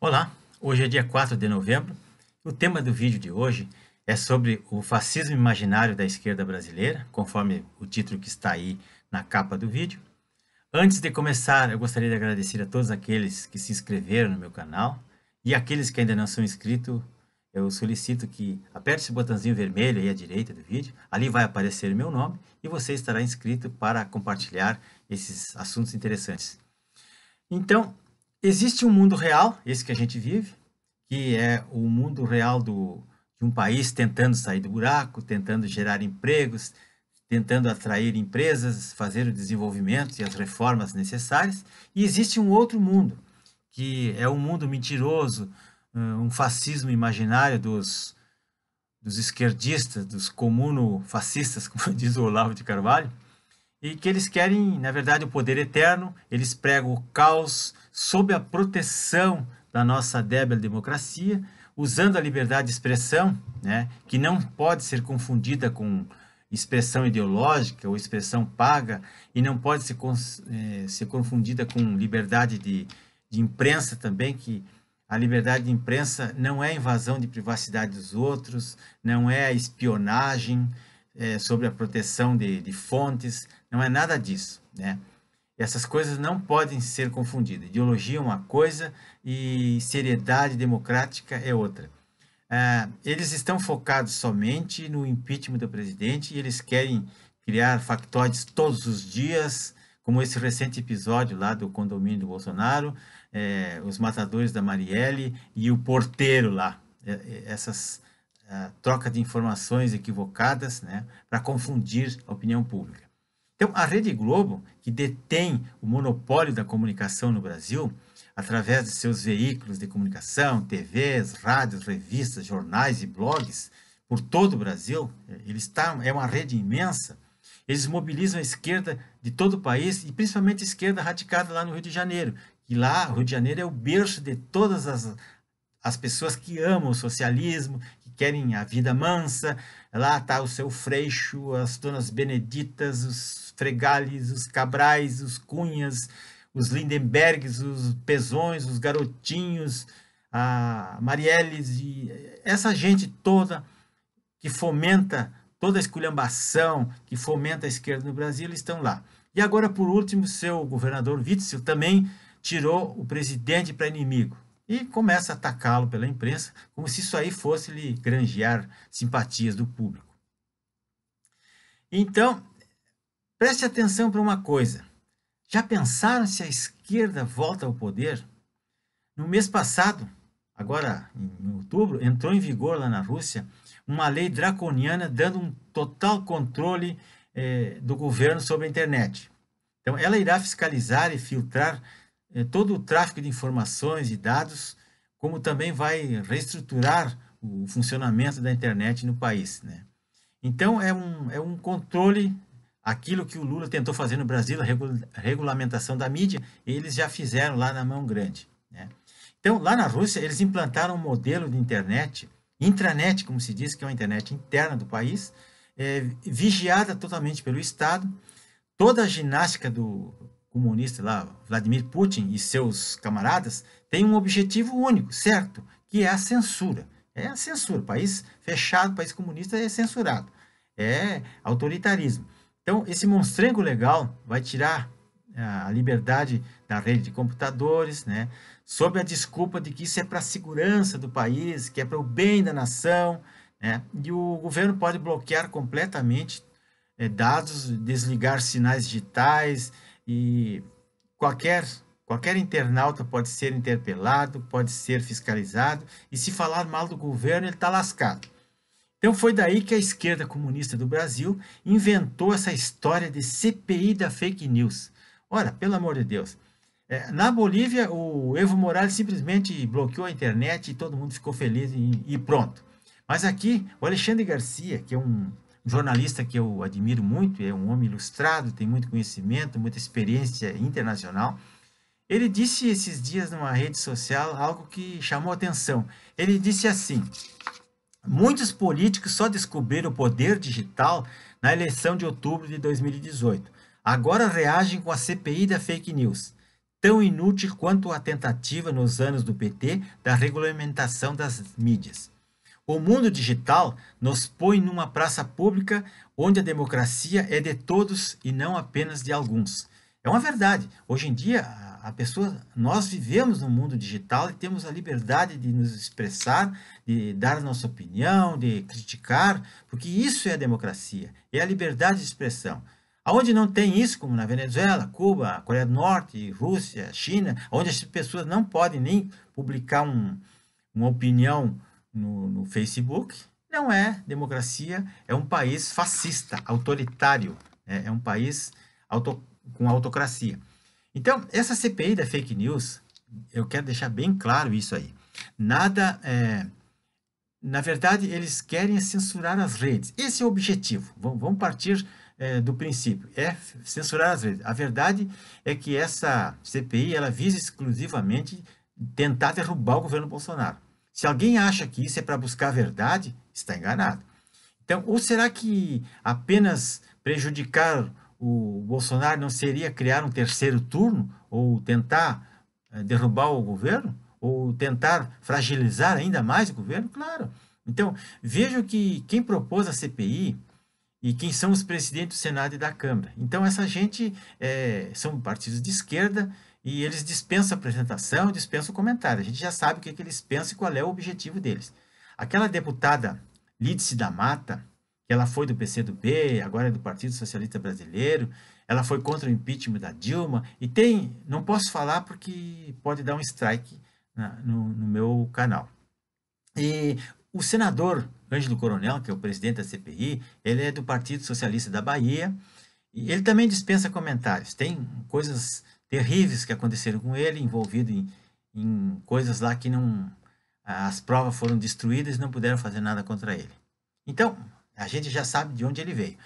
Olá, hoje é dia 4 de novembro. O tema do vídeo de hoje é sobre o fascismo imaginário da esquerda brasileira, conforme o título que está aí na capa do vídeo. Antes de começar, eu gostaria de agradecer a todos aqueles que se inscreveram no meu canal e aqueles que ainda não são inscritos, eu solicito que aperte esse botãozinho vermelho aí à direita do vídeo, ali vai aparecer meu nome e você estará inscrito para compartilhar esses assuntos interessantes. Então, existe um mundo real, esse que a gente vive, que é o mundo real do, de um país tentando sair do buraco, tentando gerar empregos, tentando atrair empresas, fazer o desenvolvimento e as reformas necessárias. E existe um outro mundo, que é um mundo mentiroso, hum, um fascismo imaginário dos, dos esquerdistas, dos comuno-fascistas, como diz o Olavo de Carvalho, e que eles querem, na verdade, o poder eterno, eles pregam o caos sob a proteção da nossa débil democracia, usando a liberdade de expressão, né, que não pode ser confundida com expressão ideológica ou expressão paga, e não pode ser, eh, ser confundida com liberdade de, de imprensa também, que a liberdade de imprensa não é invasão de privacidade dos outros, não é espionagem é, sobre a proteção de, de fontes, não é nada disso, né? Essas coisas não podem ser confundidas. Ideologia é uma coisa e seriedade democrática é outra. Ah, eles estão focados somente no impeachment do presidente e eles querem criar factoides todos os dias, como esse recente episódio lá do condomínio do Bolsonaro, é, os matadores da Marielle e o porteiro lá. É, é, essas trocas ah, troca de informações equivocadas né, para confundir a opinião pública. Então, a Rede Globo, que detém o monopólio da comunicação no Brasil, através de seus veículos de comunicação, TVs, rádios, revistas, jornais e blogs, por todo o Brasil, é, ele está, é uma rede imensa, eles mobilizam a esquerda de todo o país e principalmente a esquerda radicada lá no Rio de Janeiro. E lá, o Rio de Janeiro é o berço de todas as, as pessoas que amam o socialismo, querem a vida mansa, lá está o seu freixo, as donas beneditas, os fregales, os cabrais, os cunhas, os Lindenbergs, os Pezões, os Garotinhos, a Marielles e essa gente toda que fomenta toda a esculhambação, que fomenta a esquerda no Brasil, eles estão lá. E agora, por último, seu governador Witzel também tirou o presidente para inimigo e começa a atacá-lo pela imprensa, como se isso aí fosse lhe granjear simpatias do público. Então, preste atenção para uma coisa. Já pensaram se a esquerda volta ao poder? No mês passado, agora em outubro, entrou em vigor lá na Rússia uma lei draconiana dando um total controle eh, do governo sobre a internet. Então, ela irá fiscalizar e filtrar eh, todo o tráfego de informações e dados, como também vai reestruturar o funcionamento da internet no país. Né? Então, é um, é um controle, aquilo que o Lula tentou fazer no Brasil, a regulamentação da mídia, eles já fizeram lá na mão grande. Né? Então, lá na Rússia, eles implantaram um modelo de internet, intranet, como se diz, que é uma internet interna do país, é, vigiada totalmente pelo Estado. Toda a ginástica do comunista lá, Vladimir Putin e seus camaradas, têm um objetivo único, certo? Que é a censura. É a censura. País fechado, país comunista é censurado. É autoritarismo. Então, esse monstrengo legal vai tirar é, a liberdade da rede de computadores, né? sob a desculpa de que isso é para a segurança do país, que é para o bem da nação, né? e o governo pode bloquear completamente é, dados, desligar sinais digitais, e qualquer qualquer internauta pode ser interpelado, pode ser fiscalizado e se falar mal do governo ele está lascado. Então foi daí que a esquerda comunista do Brasil inventou essa história de CPI da fake news. Ora, pelo amor de Deus. É, na Bolívia, o Evo Morales simplesmente bloqueou a internet e todo mundo ficou feliz e, e pronto. Mas aqui, o Alexandre Garcia, que é um um jornalista que eu admiro muito, é um homem ilustrado, tem muito conhecimento, muita experiência internacional. Ele disse esses dias numa rede social algo que chamou atenção. Ele disse assim: Muitos políticos só descobriram o poder digital na eleição de outubro de 2018. Agora reagem com a CPI da fake news, tão inútil quanto a tentativa nos anos do PT da regulamentação das mídias. O mundo digital nos põe numa praça pública onde a democracia é de todos e não apenas de alguns. É uma verdade. Hoje em dia, a pessoa, nós vivemos no mundo digital e temos a liberdade de nos expressar, de dar nossa opinião, de criticar, porque isso é a democracia, é a liberdade de expressão. Aonde não tem isso, como na Venezuela, Cuba, Coreia do Norte, Rússia, China, onde as pessoas não podem nem publicar um, uma opinião no, no Facebook, não é democracia, é um país fascista, autoritário, né? é um país auto, com autocracia. Então, essa CPI da fake news, eu quero deixar bem claro isso aí. Nada é, na verdade, eles querem censurar as redes. Esse é o objetivo. Vamos partir é, do princípio. É censurar as redes. A verdade é que essa CPI ela visa exclusivamente tentar derrubar o governo Bolsonaro. Se alguém acha que isso é para buscar a verdade, está enganado. Então, ou será que apenas prejudicar o Bolsonaro não seria criar um terceiro turno ou tentar eh, derrubar o governo ou tentar fragilizar ainda mais o governo? Claro. Então, vejam que quem propôs a CPI e quem são os presidentes do Senado e da Câmara. Então, essa gente é, são partidos de esquerda e eles dispensam a apresentação, dispensam o comentário. A gente já sabe o que, é que eles pensam e qual é o objetivo deles. Aquela deputada Lídice da Mata, que ela foi do PCdoB, agora é do Partido Socialista Brasileiro, ela foi contra o impeachment da Dilma, e tem, não posso falar porque pode dar um strike na, no, no meu canal. E o senador Ângelo Coronel, que é o presidente da CPI, ele é do Partido Socialista da Bahia, e ele também dispensa comentários. Tem coisas terríveis que aconteceram com ele, envolvido em, em coisas lá que não. As provas foram destruídas e não puderam fazer nada contra ele. Então, a gente já sabe de onde ele veio.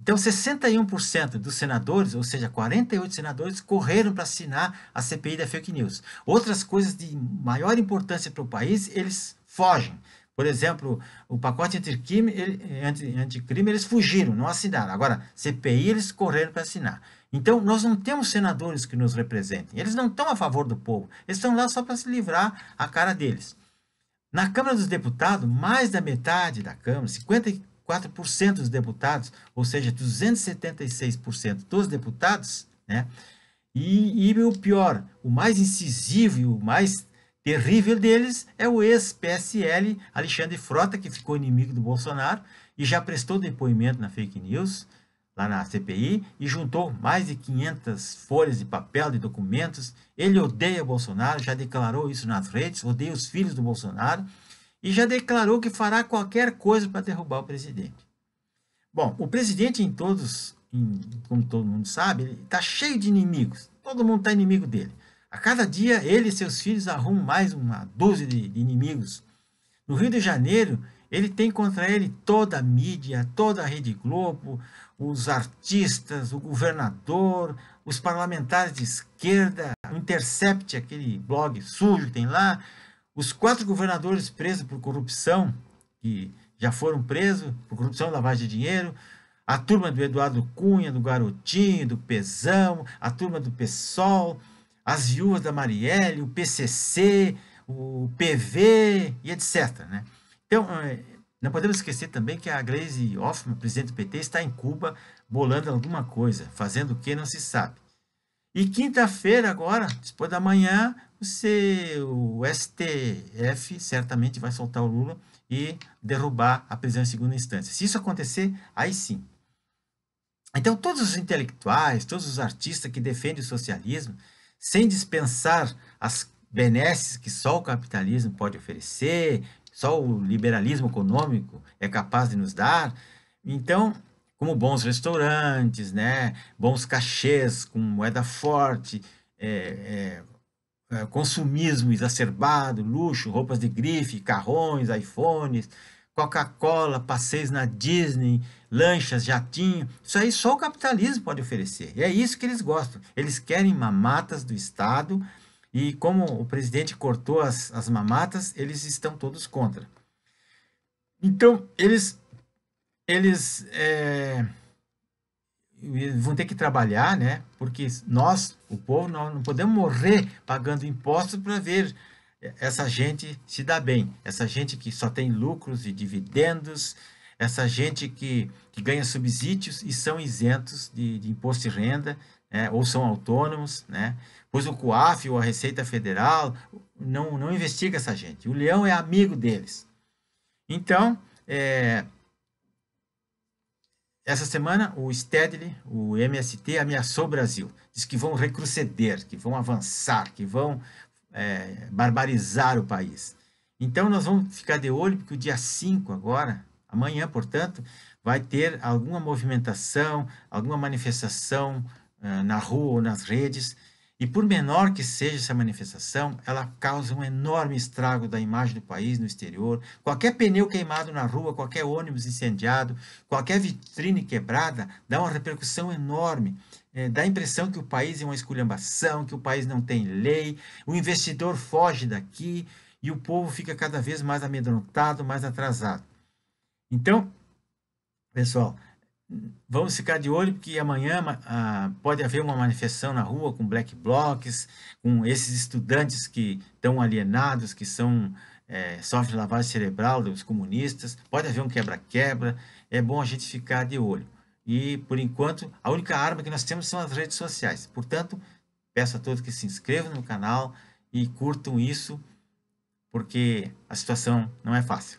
Então, 61% dos senadores, ou seja, 48 senadores, correram para assinar a CPI da fake news. Outras coisas de maior importância para o país, eles fogem. Por exemplo, o pacote anticrime, anticrime, eles fugiram, não assinaram. Agora, CPI, eles correram para assinar. Então, nós não temos senadores que nos representem. Eles não estão a favor do povo. Eles estão lá só para se livrar a cara deles. Na Câmara dos Deputados, mais da metade da Câmara, 54% dos deputados, ou seja, 276% dos deputados, né? E, e, o pior, o mais incisivo e o mais terrível deles é o ex-PSL Alexandre Frota, que ficou inimigo do Bolsonaro e já prestou depoimento na fake news lá na CPI e juntou mais de 500 folhas de papel, de documentos. Ele odeia Bolsonaro, já declarou isso nas redes, odeia os filhos do Bolsonaro e já declarou que fará qualquer coisa para derrubar o presidente. Bom, o presidente em todos, em, como todo mundo sabe, ele está cheio de inimigos. Todo mundo está inimigo dele. A cada dia ele e seus filhos arrumam mais uma dúzia de, de inimigos. No Rio de Janeiro, ele tem contra ele toda a mídia, toda a Rede Globo, os artistas, o governador, os parlamentares de esquerda, o Intercept, aquele blog sujo que tem lá, os quatro governadores presos por corrupção, que já foram presos por corrupção e lavagem de dinheiro, a turma do Eduardo Cunha, do Garotinho, do Pesão, a turma do PSOL, as viúvas da Marielle, o PCC, o PV e etc. Né? Então, é, não podemos esquecer também que a Glaze Hoffmann, presidente do PT, está em Cuba bolando alguma coisa, fazendo o que não se sabe. E quinta-feira, agora, depois da manhã, você, o STF certamente vai soltar o Lula e derrubar a prisão em segunda instância. Se isso acontecer, aí sim. Então, todos os intelectuais, todos os artistas que defendem o socialismo, sem dispensar as benesses que só o capitalismo pode oferecer, só o liberalismo econômico é capaz de nos dar. Então, como bons restaurantes, né, bons cachês com moeda forte, é, é, consumismo exacerbado, luxo, roupas de grife, carrões, iPhones, Coca-Cola, passeios na Disney, lanchas, jatinho. Isso aí só o capitalismo pode oferecer. E é isso que eles gostam. Eles querem mamatas do Estado e como o presidente cortou as, as mamatas, eles estão todos contra. Então, eles, eles é, vão ter que trabalhar, né? Porque nós, o povo, nós não podemos morrer pagando impostos para ver essa gente se dar bem. Essa gente que só tem lucros e dividendos, essa gente que, que ganha subsídios e são isentos de, de imposto de renda, né, ou são autônomos, né? pois o COAF ou a Receita Federal não, não investiga essa gente. O leão é amigo deles. Então, é, essa semana, o Stedley, o MST, ameaçou o Brasil. Diz que vão recroceder, que vão avançar, que vão é, barbarizar o país. Então, nós vamos ficar de olho, porque o dia 5 agora, amanhã, portanto, vai ter alguma movimentação, alguma manifestação ah, na rua ou nas redes, e por menor que seja essa manifestação, ela causa um enorme estrago da imagem do país no exterior. Qualquer pneu queimado na rua, qualquer ônibus incendiado, qualquer vitrine quebrada, dá uma repercussão enorme. É, dá a impressão que o país é uma esculhambação, que o país não tem lei, o investidor foge daqui e o povo fica cada vez mais amedrontado, mais atrasado. Então, pessoal, vamos ficar de olho porque amanhã ah, pode haver uma manifestação na rua com black blocs, com esses estudantes que estão alienados, que são é, sofrem lavagem cerebral dos comunistas, pode haver um quebra-quebra, é bom a gente ficar de olho. E, por enquanto, a única arma que nós temos são as redes sociais. Portanto, peço a todos que se inscrevam no canal e curtam isso, porque a situação não é fácil.